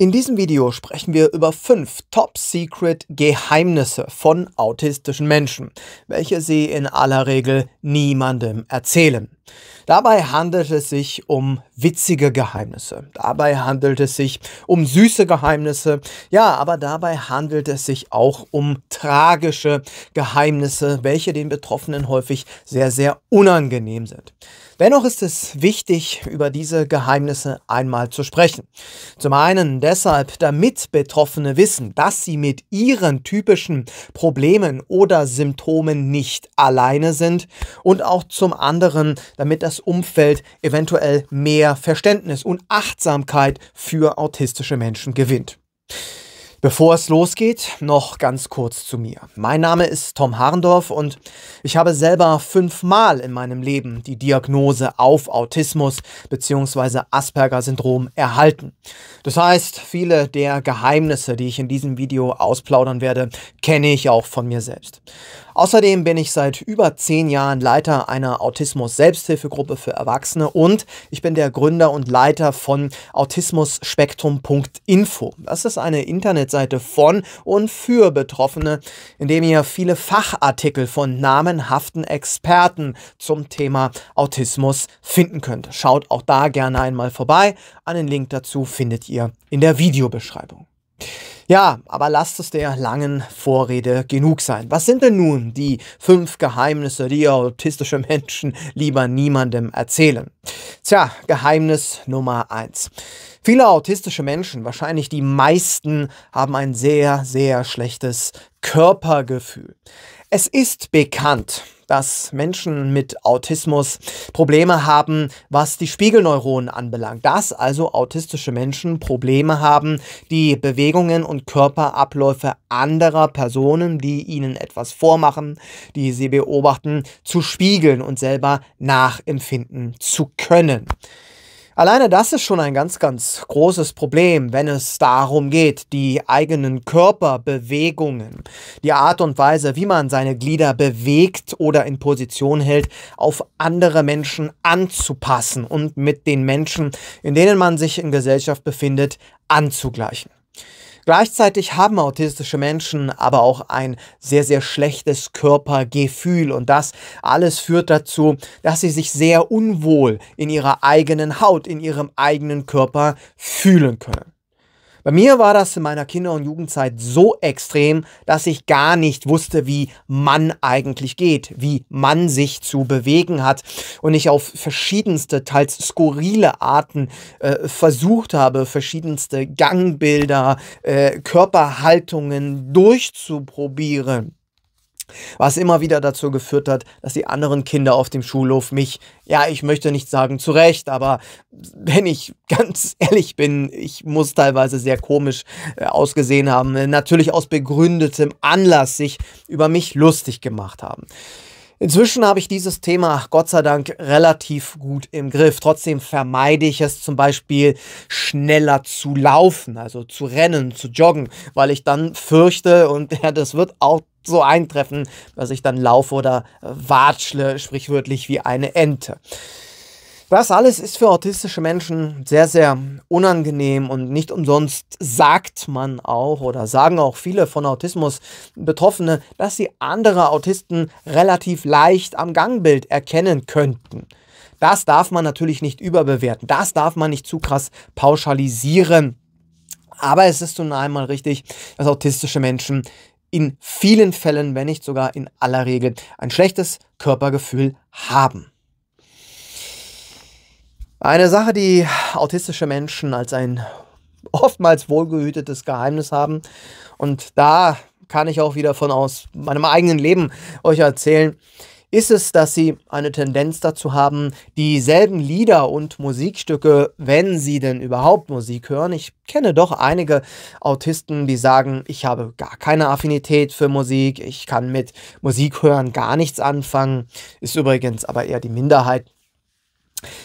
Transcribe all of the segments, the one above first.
In diesem Video sprechen wir über fünf Top-Secret Geheimnisse von autistischen Menschen, welche sie in aller Regel niemandem erzählen. Dabei handelt es sich um witzige Geheimnisse, dabei handelt es sich um süße Geheimnisse, ja, aber dabei handelt es sich auch um tragische Geheimnisse, welche den Betroffenen häufig sehr, sehr unangenehm sind. Dennoch ist es wichtig, über diese Geheimnisse einmal zu sprechen. Zum einen deshalb, damit Betroffene wissen, dass sie mit ihren typischen Problemen oder Symptomen nicht alleine sind und auch zum anderen, damit das Umfeld eventuell mehr Verständnis und Achtsamkeit für autistische Menschen gewinnt. Bevor es losgeht, noch ganz kurz zu mir. Mein Name ist Tom Harndorf und ich habe selber fünfmal in meinem Leben die Diagnose auf Autismus bzw. Asperger-Syndrom erhalten. Das heißt, viele der Geheimnisse, die ich in diesem Video ausplaudern werde, kenne ich auch von mir selbst. Außerdem bin ich seit über zehn Jahren Leiter einer Autismus-Selbsthilfegruppe für Erwachsene und ich bin der Gründer und Leiter von autismusspektrum.info. Das ist eine Internetseite von und für Betroffene, in dem ihr viele Fachartikel von namenhaften Experten zum Thema Autismus finden könnt. Schaut auch da gerne einmal vorbei. Einen Link dazu findet ihr in der Videobeschreibung. Ja, aber lasst es der langen Vorrede genug sein. Was sind denn nun die fünf Geheimnisse, die autistische Menschen lieber niemandem erzählen? Tja, Geheimnis Nummer eins. Viele autistische Menschen, wahrscheinlich die meisten, haben ein sehr, sehr schlechtes Körpergefühl. Es ist bekannt, dass Menschen mit Autismus Probleme haben, was die Spiegelneuronen anbelangt. Dass also autistische Menschen Probleme haben, die Bewegungen und Körperabläufe anderer Personen, die ihnen etwas vormachen, die sie beobachten, zu spiegeln und selber nachempfinden zu können. Alleine das ist schon ein ganz, ganz großes Problem, wenn es darum geht, die eigenen Körperbewegungen, die Art und Weise, wie man seine Glieder bewegt oder in Position hält, auf andere Menschen anzupassen und mit den Menschen, in denen man sich in Gesellschaft befindet, anzugleichen. Gleichzeitig haben autistische Menschen aber auch ein sehr, sehr schlechtes Körpergefühl und das alles führt dazu, dass sie sich sehr unwohl in ihrer eigenen Haut, in ihrem eigenen Körper fühlen können. Bei mir war das in meiner Kinder- und Jugendzeit so extrem, dass ich gar nicht wusste, wie man eigentlich geht, wie man sich zu bewegen hat und ich auf verschiedenste, teils skurrile Arten äh, versucht habe, verschiedenste Gangbilder, äh, Körperhaltungen durchzuprobieren was immer wieder dazu geführt hat, dass die anderen Kinder auf dem Schulhof mich, ja, ich möchte nicht sagen zu Recht, aber wenn ich ganz ehrlich bin, ich muss teilweise sehr komisch äh, ausgesehen haben, äh, natürlich aus begründetem Anlass sich über mich lustig gemacht haben. Inzwischen habe ich dieses Thema, Gott sei Dank, relativ gut im Griff. Trotzdem vermeide ich es zum Beispiel schneller zu laufen, also zu rennen, zu joggen, weil ich dann fürchte, und ja, das wird auch so eintreffen, dass ich dann laufe oder äh, watschle, sprichwörtlich wie eine Ente. Das alles ist für autistische Menschen sehr, sehr unangenehm und nicht umsonst sagt man auch oder sagen auch viele von Autismus Betroffene, dass sie andere Autisten relativ leicht am Gangbild erkennen könnten. Das darf man natürlich nicht überbewerten, das darf man nicht zu krass pauschalisieren. Aber es ist nun einmal richtig, dass autistische Menschen in vielen Fällen, wenn nicht sogar in aller Regel, ein schlechtes Körpergefühl haben. Eine Sache, die autistische Menschen als ein oftmals wohlgehütetes Geheimnis haben. Und da kann ich auch wieder von aus meinem eigenen Leben euch erzählen ist es, dass sie eine Tendenz dazu haben, dieselben Lieder und Musikstücke, wenn sie denn überhaupt Musik hören. Ich kenne doch einige Autisten, die sagen, ich habe gar keine Affinität für Musik, ich kann mit Musik hören gar nichts anfangen. Ist übrigens aber eher die Minderheit.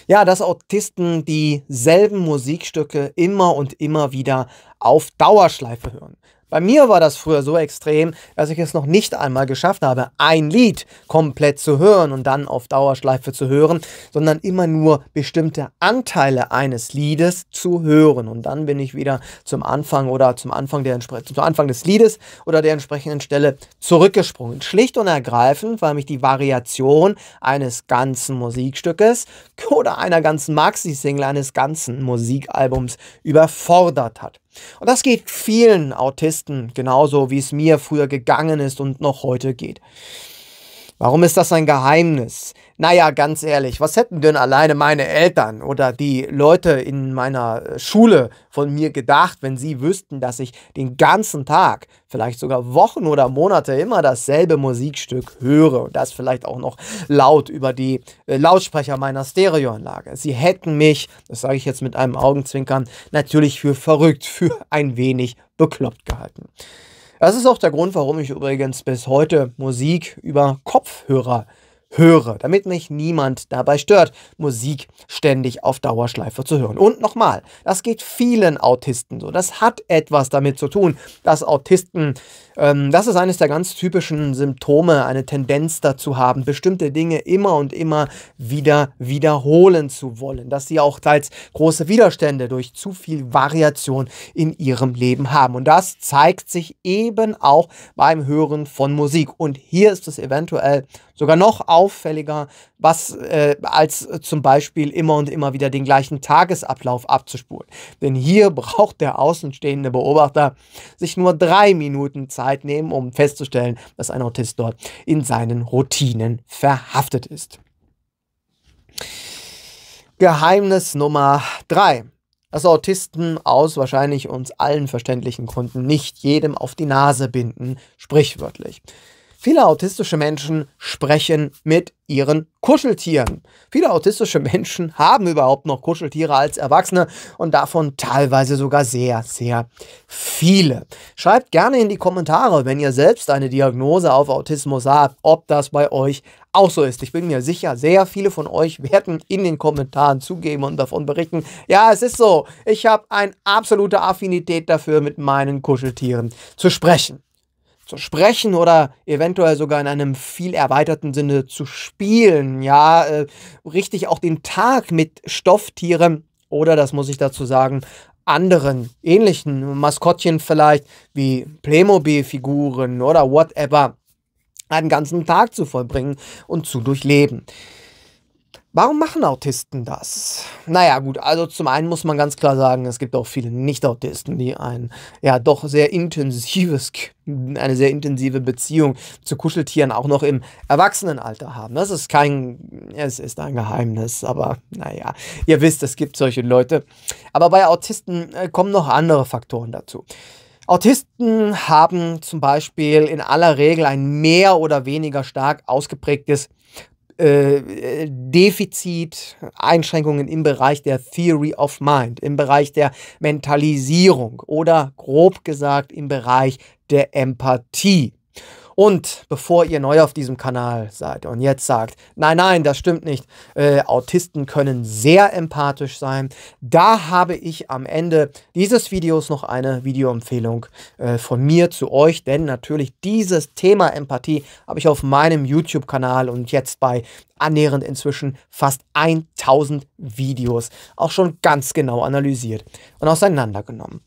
Ja, dass Autisten dieselben Musikstücke immer und immer wieder auf Dauerschleife hören. Bei mir war das früher so extrem, dass ich es noch nicht einmal geschafft habe, ein Lied komplett zu hören und dann auf Dauerschleife zu hören, sondern immer nur bestimmte Anteile eines Liedes zu hören. Und dann bin ich wieder zum Anfang oder zum Anfang, der, zum Anfang des Liedes oder der entsprechenden Stelle zurückgesprungen. Schlicht und ergreifend, weil mich die Variation eines ganzen Musikstückes oder einer ganzen Maxi-Single, eines ganzen Musikalbums überfordert hat. Und das geht vielen Autisten genauso, wie es mir früher gegangen ist und noch heute geht. Warum ist das ein Geheimnis? Naja, ganz ehrlich, was hätten denn alleine meine Eltern oder die Leute in meiner äh, Schule von mir gedacht, wenn sie wüssten, dass ich den ganzen Tag, vielleicht sogar Wochen oder Monate immer dasselbe Musikstück höre und das vielleicht auch noch laut über die äh, Lautsprecher meiner Stereoanlage. Sie hätten mich, das sage ich jetzt mit einem Augenzwinkern, natürlich für verrückt, für ein wenig bekloppt gehalten. Das ist auch der Grund, warum ich übrigens bis heute Musik über Kopfhörer höre, damit mich niemand dabei stört, Musik ständig auf Dauerschleife zu hören. Und nochmal, das geht vielen Autisten so. Das hat etwas damit zu tun, dass Autisten, ähm, das ist eines der ganz typischen Symptome, eine Tendenz dazu haben, bestimmte Dinge immer und immer wieder wiederholen zu wollen, dass sie auch teils große Widerstände durch zu viel Variation in ihrem Leben haben. Und das zeigt sich eben auch beim Hören von Musik. Und hier ist es eventuell sogar noch auf auffälliger, was äh, als äh, zum Beispiel immer und immer wieder den gleichen Tagesablauf abzuspulen. Denn hier braucht der außenstehende Beobachter sich nur drei Minuten Zeit nehmen, um festzustellen, dass ein Autist dort in seinen Routinen verhaftet ist. Geheimnis Nummer drei dass Autisten aus wahrscheinlich uns allen verständlichen Gründen nicht jedem auf die Nase binden, sprichwörtlich. Viele autistische Menschen sprechen mit ihren Kuscheltieren. Viele autistische Menschen haben überhaupt noch Kuscheltiere als Erwachsene und davon teilweise sogar sehr, sehr viele. Schreibt gerne in die Kommentare, wenn ihr selbst eine Diagnose auf Autismus habt, ob das bei euch auch so ist. Ich bin mir sicher, sehr viele von euch werden in den Kommentaren zugeben und davon berichten. Ja, es ist so. Ich habe eine absolute Affinität dafür, mit meinen Kuscheltieren zu sprechen zu sprechen oder eventuell sogar in einem viel erweiterten Sinne zu spielen. Ja, äh, richtig auch den Tag mit Stofftieren oder, das muss ich dazu sagen, anderen ähnlichen Maskottchen vielleicht wie Playmobil-Figuren oder whatever einen ganzen Tag zu vollbringen und zu durchleben. Warum machen Autisten das? Naja, gut, also zum einen muss man ganz klar sagen, es gibt auch viele Nicht-Autisten, die ein ja doch sehr intensives, eine sehr intensive Beziehung zu Kuscheltieren auch noch im Erwachsenenalter haben. Das ist kein, es ist ein Geheimnis, aber naja, ihr wisst, es gibt solche Leute. Aber bei Autisten äh, kommen noch andere Faktoren dazu. Autisten haben zum Beispiel in aller Regel ein mehr oder weniger stark ausgeprägtes äh, äh, Defizit, Einschränkungen im Bereich der Theory of Mind, im Bereich der Mentalisierung oder grob gesagt im Bereich der Empathie. Und bevor ihr neu auf diesem Kanal seid und jetzt sagt, nein, nein, das stimmt nicht, äh, Autisten können sehr empathisch sein, da habe ich am Ende dieses Videos noch eine Videoempfehlung äh, von mir zu euch, denn natürlich dieses Thema Empathie habe ich auf meinem YouTube-Kanal und jetzt bei annähernd inzwischen fast 1000 Videos auch schon ganz genau analysiert und auseinandergenommen.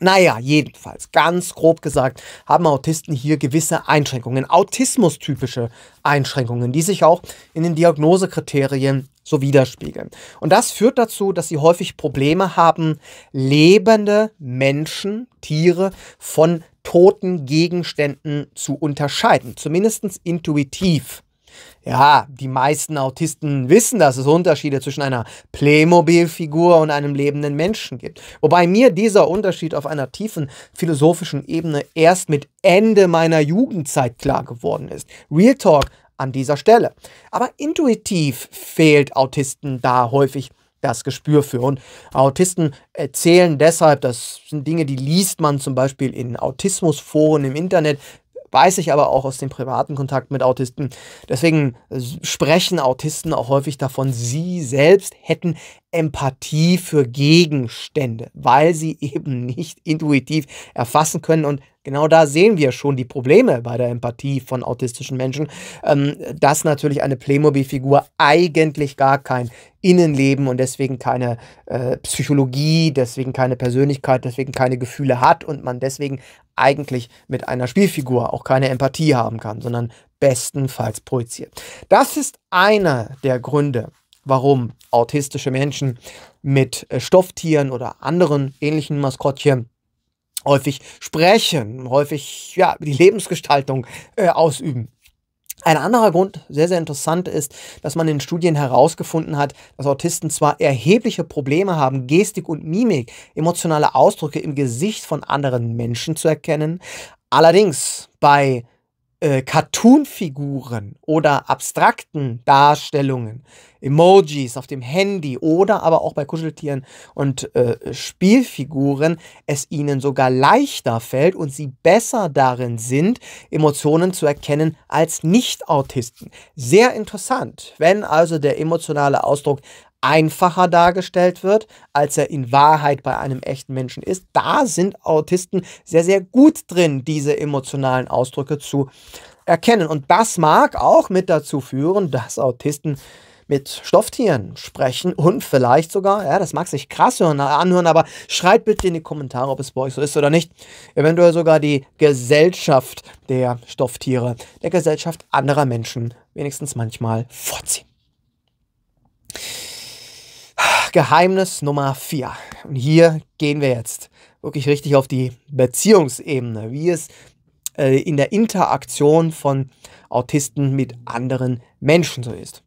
Naja, jedenfalls, ganz grob gesagt, haben Autisten hier gewisse Einschränkungen, autismustypische Einschränkungen, die sich auch in den Diagnosekriterien so widerspiegeln. Und das führt dazu, dass sie häufig Probleme haben, lebende Menschen, Tiere von toten Gegenständen zu unterscheiden, zumindest intuitiv. Ja, die meisten Autisten wissen, dass es Unterschiede zwischen einer Playmobil-Figur und einem lebenden Menschen gibt. Wobei mir dieser Unterschied auf einer tiefen philosophischen Ebene erst mit Ende meiner Jugendzeit klar geworden ist. Real Talk an dieser Stelle. Aber intuitiv fehlt Autisten da häufig das Gespür für. Und Autisten erzählen deshalb, das sind Dinge, die liest man zum Beispiel in Autismusforen im Internet, Weiß ich aber auch aus dem privaten Kontakt mit Autisten. Deswegen sprechen Autisten auch häufig davon, sie selbst hätten Empathie für Gegenstände, weil sie eben nicht intuitiv erfassen können und Genau da sehen wir schon die Probleme bei der Empathie von autistischen Menschen, ähm, dass natürlich eine Playmobil-Figur eigentlich gar kein Innenleben und deswegen keine äh, Psychologie, deswegen keine Persönlichkeit, deswegen keine Gefühle hat und man deswegen eigentlich mit einer Spielfigur auch keine Empathie haben kann, sondern bestenfalls projiziert. Das ist einer der Gründe, warum autistische Menschen mit äh, Stofftieren oder anderen ähnlichen Maskottchen häufig sprechen, häufig ja, die Lebensgestaltung äh, ausüben. Ein anderer Grund, sehr, sehr interessant ist, dass man in Studien herausgefunden hat, dass Autisten zwar erhebliche Probleme haben, Gestik und Mimik, emotionale Ausdrücke im Gesicht von anderen Menschen zu erkennen, allerdings bei äh, Cartoon-Figuren oder abstrakten Darstellungen, Emojis auf dem Handy oder aber auch bei Kuscheltieren und äh, Spielfiguren es ihnen sogar leichter fällt und sie besser darin sind, Emotionen zu erkennen als Nicht-Autisten. Sehr interessant. Wenn also der emotionale Ausdruck einfacher dargestellt wird, als er in Wahrheit bei einem echten Menschen ist. Da sind Autisten sehr, sehr gut drin, diese emotionalen Ausdrücke zu erkennen. Und das mag auch mit dazu führen, dass Autisten mit Stofftieren sprechen und vielleicht sogar, ja, das mag sich krass hören, anhören, aber schreibt bitte in die Kommentare, ob es bei euch so ist oder nicht, eventuell sogar die Gesellschaft der Stofftiere, der Gesellschaft anderer Menschen wenigstens manchmal vorziehen. Geheimnis Nummer 4. Und hier gehen wir jetzt wirklich richtig auf die Beziehungsebene, wie es äh, in der Interaktion von Autisten mit anderen Menschen so ist.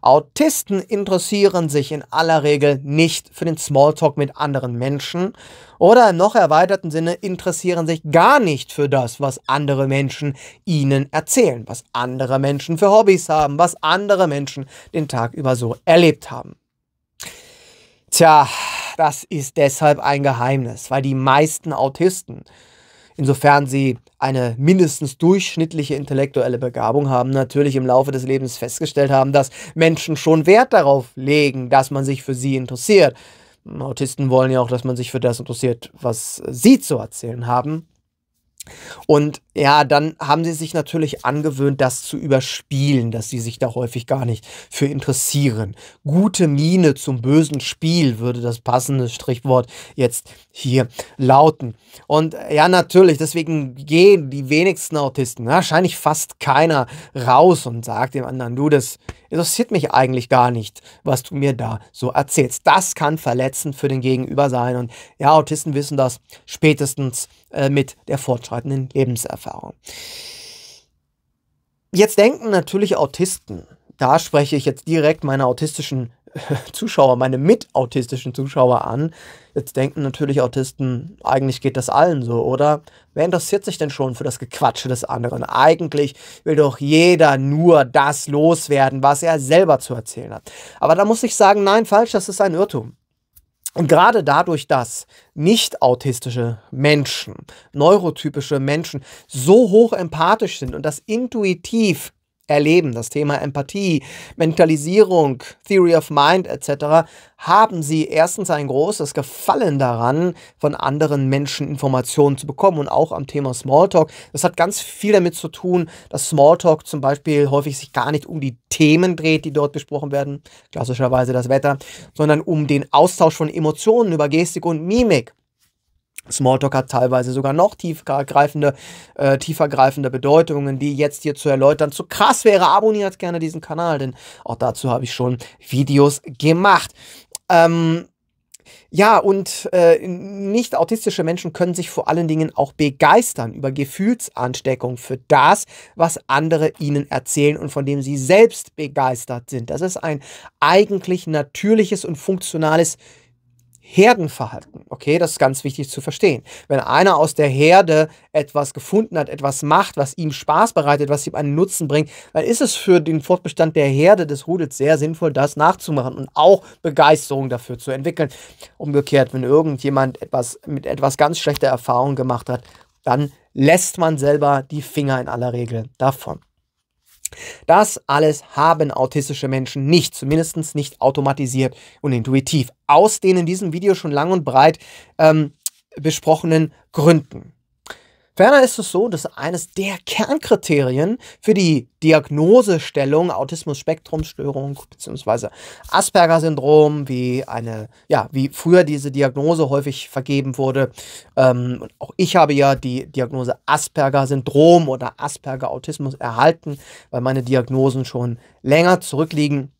Autisten interessieren sich in aller Regel nicht für den Smalltalk mit anderen Menschen oder im noch erweiterten Sinne interessieren sich gar nicht für das, was andere Menschen ihnen erzählen, was andere Menschen für Hobbys haben, was andere Menschen den Tag über so erlebt haben. Tja, das ist deshalb ein Geheimnis, weil die meisten Autisten, insofern sie eine mindestens durchschnittliche intellektuelle Begabung haben, natürlich im Laufe des Lebens festgestellt haben, dass Menschen schon Wert darauf legen, dass man sich für sie interessiert. Autisten wollen ja auch, dass man sich für das interessiert, was sie zu erzählen haben. Und ja, dann haben sie sich natürlich angewöhnt, das zu überspielen, dass sie sich da häufig gar nicht für interessieren. Gute Miene zum bösen Spiel würde das passende Strichwort jetzt hier lauten. Und ja, natürlich, deswegen gehen die wenigsten Autisten, wahrscheinlich fast keiner, raus und sagt dem anderen, du, das interessiert mich eigentlich gar nicht, was du mir da so erzählst. Das kann verletzend für den Gegenüber sein. Und ja, Autisten wissen das spätestens äh, mit der fortschreitenden Lebenserfahrung. Erfahrung. Jetzt denken natürlich Autisten, da spreche ich jetzt direkt meine autistischen Zuschauer, meine mitautistischen Zuschauer an. Jetzt denken natürlich Autisten, eigentlich geht das allen so, oder? Wer interessiert sich denn schon für das Gequatsche des anderen? Eigentlich will doch jeder nur das loswerden, was er selber zu erzählen hat. Aber da muss ich sagen, nein, falsch, das ist ein Irrtum. Und gerade dadurch, dass nicht autistische Menschen, neurotypische Menschen so hoch empathisch sind und das intuitiv erleben. Das Thema Empathie, Mentalisierung, Theory of Mind etc. haben sie erstens ein großes Gefallen daran, von anderen Menschen Informationen zu bekommen und auch am Thema Smalltalk. Das hat ganz viel damit zu tun, dass Smalltalk zum Beispiel häufig sich gar nicht um die Themen dreht, die dort besprochen werden, klassischerweise das Wetter, sondern um den Austausch von Emotionen über Gestik und Mimik. Smalltalk hat teilweise sogar noch tiefergreifende, äh, tiefergreifende Bedeutungen, die jetzt hier zu erläutern zu krass wäre. Abonniert gerne diesen Kanal, denn auch dazu habe ich schon Videos gemacht. Ähm, ja, und äh, nicht autistische Menschen können sich vor allen Dingen auch begeistern über Gefühlsansteckung für das, was andere ihnen erzählen und von dem sie selbst begeistert sind. Das ist ein eigentlich natürliches und funktionales Gefühl. Herdenverhalten. Okay, das ist ganz wichtig zu verstehen. Wenn einer aus der Herde etwas gefunden hat, etwas macht, was ihm Spaß bereitet, was ihm einen Nutzen bringt, dann ist es für den Fortbestand der Herde des Rudels sehr sinnvoll, das nachzumachen und auch Begeisterung dafür zu entwickeln. Umgekehrt, wenn irgendjemand etwas mit etwas ganz schlechter Erfahrung gemacht hat, dann lässt man selber die Finger in aller Regel davon. Das alles haben autistische Menschen nicht, zumindest nicht automatisiert und intuitiv, aus den in diesem Video schon lang und breit ähm, besprochenen Gründen. Ferner ist es so, dass eines der Kernkriterien für die Diagnosestellung Autismus-Spektrumstörung bzw. Asperger-Syndrom, wie eine, ja, wie früher diese Diagnose häufig vergeben wurde. Ähm, auch ich habe ja die Diagnose Asperger-Syndrom oder Asperger-Autismus erhalten, weil meine Diagnosen schon länger zurückliegen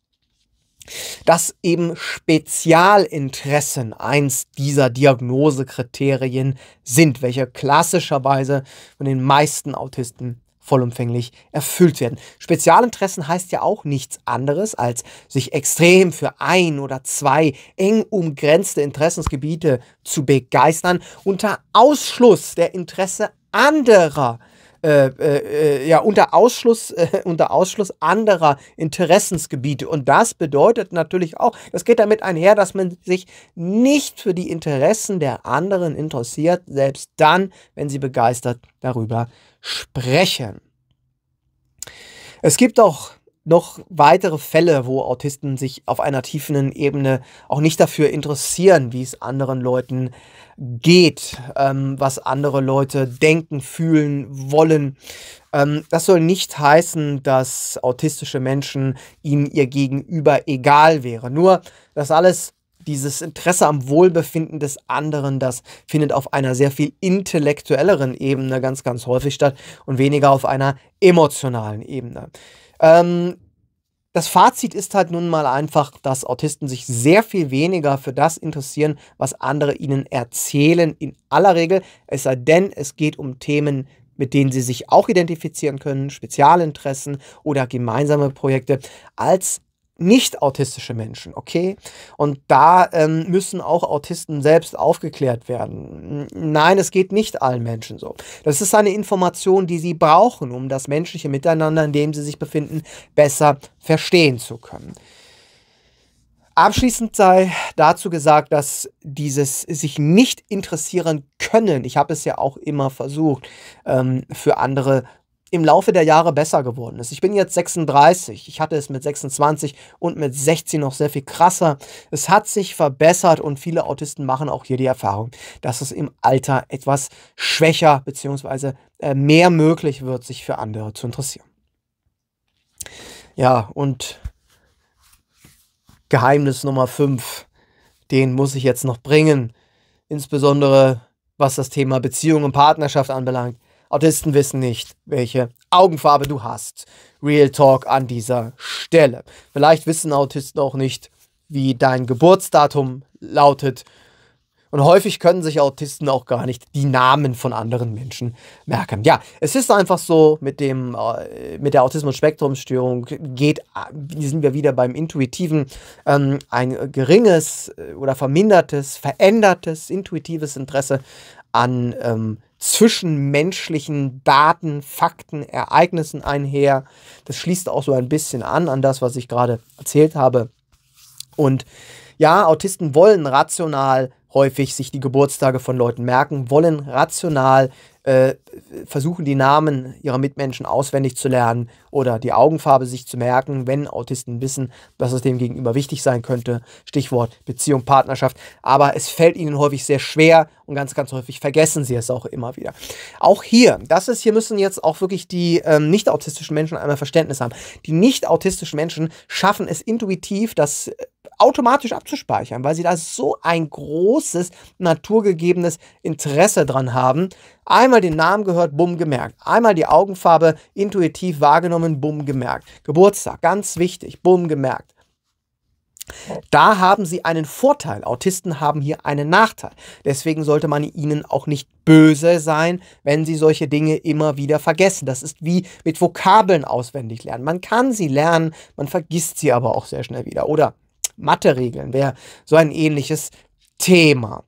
dass eben Spezialinteressen eins dieser Diagnosekriterien sind, welche klassischerweise von den meisten Autisten vollumfänglich erfüllt werden. Spezialinteressen heißt ja auch nichts anderes, als sich extrem für ein oder zwei eng umgrenzte Interessensgebiete zu begeistern, unter Ausschluss der Interesse anderer äh, äh, äh, äh, ja, unter, Ausschluss, äh, unter Ausschluss anderer Interessensgebiete. Und das bedeutet natürlich auch, das geht damit einher, dass man sich nicht für die Interessen der anderen interessiert, selbst dann, wenn sie begeistert darüber sprechen. Es gibt auch noch weitere Fälle, wo Autisten sich auf einer tiefen Ebene auch nicht dafür interessieren, wie es anderen Leuten geht, ähm, was andere Leute denken, fühlen, wollen. Ähm, das soll nicht heißen, dass autistische Menschen ihnen ihr Gegenüber egal wäre. Nur, dass alles dieses Interesse am Wohlbefinden des anderen, das findet auf einer sehr viel intellektuelleren Ebene ganz, ganz häufig statt und weniger auf einer emotionalen Ebene. Ähm, das Fazit ist halt nun mal einfach, dass Autisten sich sehr viel weniger für das interessieren, was andere ihnen erzählen, in aller Regel, es sei denn, es geht um Themen, mit denen sie sich auch identifizieren können, Spezialinteressen oder gemeinsame Projekte, als nicht autistische Menschen, okay? Und da ähm, müssen auch Autisten selbst aufgeklärt werden. Nein, es geht nicht allen Menschen so. Das ist eine Information, die sie brauchen, um das menschliche Miteinander, in dem sie sich befinden, besser verstehen zu können. Abschließend sei dazu gesagt, dass dieses sich nicht interessieren können, ich habe es ja auch immer versucht, ähm, für andere im Laufe der Jahre besser geworden ist. Ich bin jetzt 36. Ich hatte es mit 26 und mit 16 noch sehr viel krasser. Es hat sich verbessert und viele Autisten machen auch hier die Erfahrung, dass es im Alter etwas schwächer bzw. Äh, mehr möglich wird, sich für andere zu interessieren. Ja, und Geheimnis Nummer 5, den muss ich jetzt noch bringen, insbesondere was das Thema Beziehung und Partnerschaft anbelangt Autisten wissen nicht, welche Augenfarbe du hast. Real Talk an dieser Stelle. Vielleicht wissen Autisten auch nicht, wie dein Geburtsdatum lautet. Und häufig können sich Autisten auch gar nicht die Namen von anderen Menschen merken. Ja, es ist einfach so, mit, dem, äh, mit der Autismus-Spektrumsstörung geht, äh, sind wir wieder beim Intuitiven, ähm, ein geringes oder vermindertes, verändertes, intuitives Interesse an ähm, zwischenmenschlichen Daten, Fakten, Ereignissen einher. Das schließt auch so ein bisschen an an das, was ich gerade erzählt habe. Und ja, Autisten wollen rational häufig sich die Geburtstage von Leuten merken, wollen rational äh, versuchen, die Namen ihrer Mitmenschen auswendig zu lernen oder die Augenfarbe sich zu merken, wenn Autisten wissen, dass es dem gegenüber wichtig sein könnte. Stichwort Beziehung, Partnerschaft. Aber es fällt ihnen häufig sehr schwer und ganz, ganz häufig vergessen sie es auch immer wieder. Auch hier, das ist, hier müssen jetzt auch wirklich die ähm, nicht autistischen Menschen einmal Verständnis haben. Die nicht autistischen Menschen schaffen es intuitiv, dass äh, automatisch abzuspeichern, weil sie da so ein großes naturgegebenes Interesse dran haben. Einmal den Namen gehört, bumm gemerkt. Einmal die Augenfarbe intuitiv wahrgenommen, bumm gemerkt. Geburtstag, ganz wichtig, bumm gemerkt. Da haben sie einen Vorteil. Autisten haben hier einen Nachteil. Deswegen sollte man ihnen auch nicht böse sein, wenn sie solche Dinge immer wieder vergessen. Das ist wie mit Vokabeln auswendig lernen. Man kann sie lernen, man vergisst sie aber auch sehr schnell wieder, oder? Mathe-Regeln wäre so ein ähnliches Thema.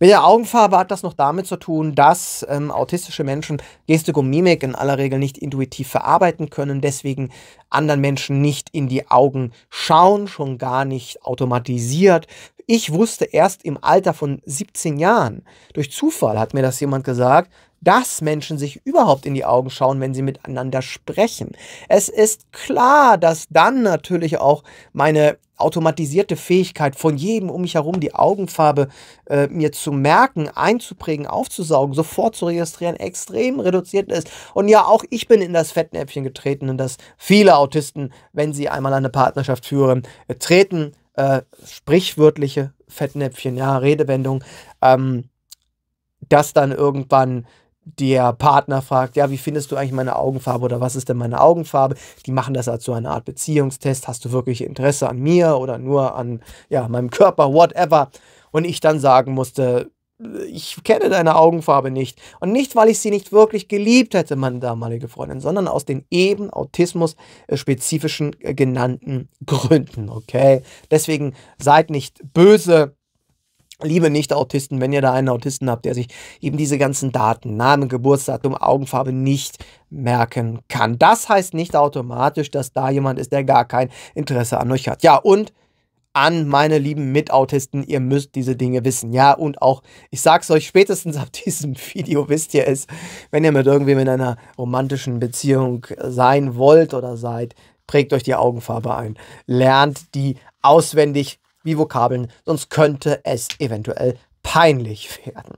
Mit der Augenfarbe hat das noch damit zu tun, dass ähm, autistische Menschen Gestik und Mimik in aller Regel nicht intuitiv verarbeiten können, deswegen anderen Menschen nicht in die Augen schauen, schon gar nicht automatisiert ich wusste erst im Alter von 17 Jahren, durch Zufall hat mir das jemand gesagt, dass Menschen sich überhaupt in die Augen schauen, wenn sie miteinander sprechen. Es ist klar, dass dann natürlich auch meine automatisierte Fähigkeit von jedem um mich herum, die Augenfarbe äh, mir zu merken, einzuprägen, aufzusaugen, sofort zu registrieren, extrem reduziert ist. Und ja, auch ich bin in das Fettnäpfchen getreten, in das viele Autisten, wenn sie einmal eine Partnerschaft führen, äh, treten äh, sprichwörtliche Fettnäpfchen, ja, Redewendung, ähm, dass dann irgendwann der Partner fragt, ja, wie findest du eigentlich meine Augenfarbe oder was ist denn meine Augenfarbe? Die machen das als so eine Art Beziehungstest. Hast du wirklich Interesse an mir oder nur an ja, meinem Körper, whatever? Und ich dann sagen musste, ich kenne deine Augenfarbe nicht. Und nicht, weil ich sie nicht wirklich geliebt hätte, meine damalige Freundin, sondern aus den eben autismus-spezifischen äh, genannten Gründen, okay? Deswegen seid nicht böse. Liebe Nicht-Autisten, wenn ihr da einen Autisten habt, der sich eben diese ganzen Daten, Namen, Geburtsdatum, Augenfarbe nicht merken kann. Das heißt nicht automatisch, dass da jemand ist, der gar kein Interesse an euch hat. Ja, und an meine lieben Mitautisten. Ihr müsst diese Dinge wissen. Ja, und auch, ich sag's euch spätestens ab diesem Video, wisst ihr es, wenn ihr mit irgendwem in einer romantischen Beziehung sein wollt oder seid, prägt euch die Augenfarbe ein. Lernt die auswendig wie Vokabeln, sonst könnte es eventuell peinlich werden.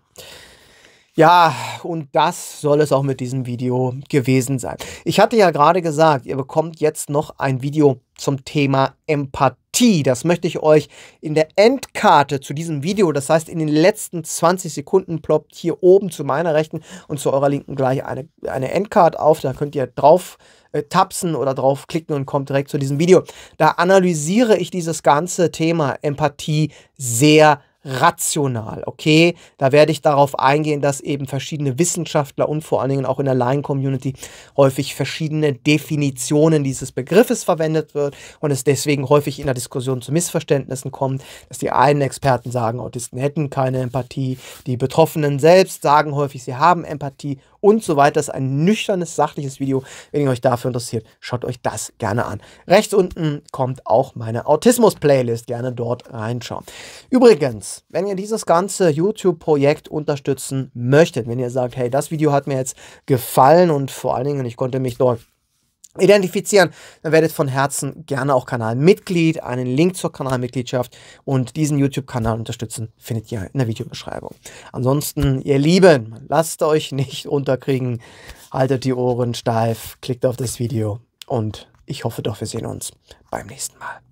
Ja, und das soll es auch mit diesem Video gewesen sein. Ich hatte ja gerade gesagt, ihr bekommt jetzt noch ein Video zum Thema Empathie. T. Das möchte ich euch in der Endkarte zu diesem Video, das heißt in den letzten 20 Sekunden ploppt hier oben zu meiner Rechten und zu eurer Linken gleich eine, eine Endcard auf. Da könnt ihr drauf äh, tapsen oder draufklicken und kommt direkt zu diesem Video. Da analysiere ich dieses ganze Thema Empathie sehr rational, okay? Da werde ich darauf eingehen, dass eben verschiedene Wissenschaftler und vor allen Dingen auch in der Line-Community häufig verschiedene Definitionen dieses Begriffes verwendet wird und es deswegen häufig in der Diskussion zu Missverständnissen kommt, dass die einen Experten sagen, Autisten hätten keine Empathie, die Betroffenen selbst sagen häufig, sie haben Empathie und so weiter. Das ist ein nüchternes, sachliches Video. Wenn ihr euch dafür interessiert, schaut euch das gerne an. Rechts unten kommt auch meine Autismus-Playlist. Gerne dort reinschauen. Übrigens, wenn ihr dieses ganze YouTube-Projekt unterstützen möchtet, wenn ihr sagt, hey, das Video hat mir jetzt gefallen und vor allen Dingen, ich konnte mich dort identifizieren, dann werdet von Herzen gerne auch Kanalmitglied. Einen Link zur Kanalmitgliedschaft und diesen YouTube-Kanal unterstützen findet ihr in der Videobeschreibung. Ansonsten, ihr Lieben, lasst euch nicht unterkriegen, haltet die Ohren steif, klickt auf das Video und ich hoffe doch, wir sehen uns beim nächsten Mal.